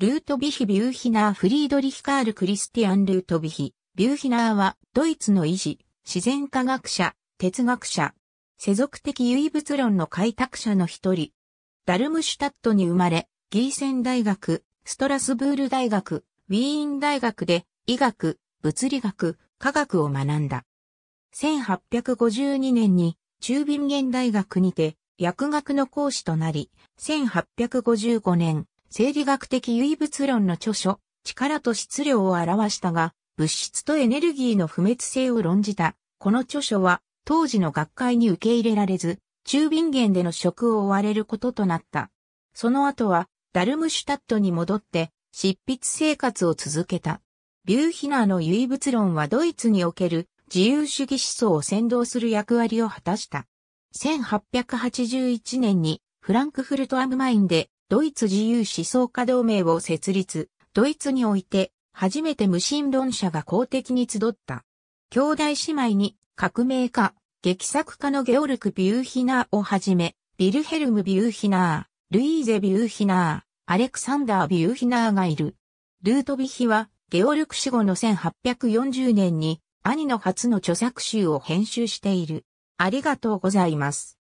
ルートビヒ・ビューヒナー・フリードリヒカール・クリスティアン・ルートビヒ・ビューヒナーは、ドイツの医師、自然科学者、哲学者、世俗的唯物論の開拓者の一人。ダルムシュタットに生まれ、ギーセン大学、ストラスブール大学、ウィーン大学で医学、物理学、科学を学んだ。1852年に中ビンゲン大学にて薬学の講師となり、1855年生理学的唯物論の著書、力と質量を表したが、物質とエネルギーの不滅性を論じた。この著書は、当時の学会に受け入れられず、中便源での職を追われることとなった。その後は、ダルムシュタットに戻って、執筆生活を続けた。ビューヒナーの唯物論はドイツにおける自由主義思想を先導する役割を果たした。1881年にフランクフルトアムマインでドイツ自由思想家同盟を設立、ドイツにおいて、初めて無神論者が公的に集った。兄弟姉妹に、革命家、劇作家のゲオルク・ビューヒナーをはじめ、ビルヘルム・ビューヒナー、ルイーゼ・ビューヒナー、アレクサンダー・ビューヒナーがいる。ルートビヒは、ゲオルク死後の1840年に、兄の初の著作集を編集している。ありがとうございます。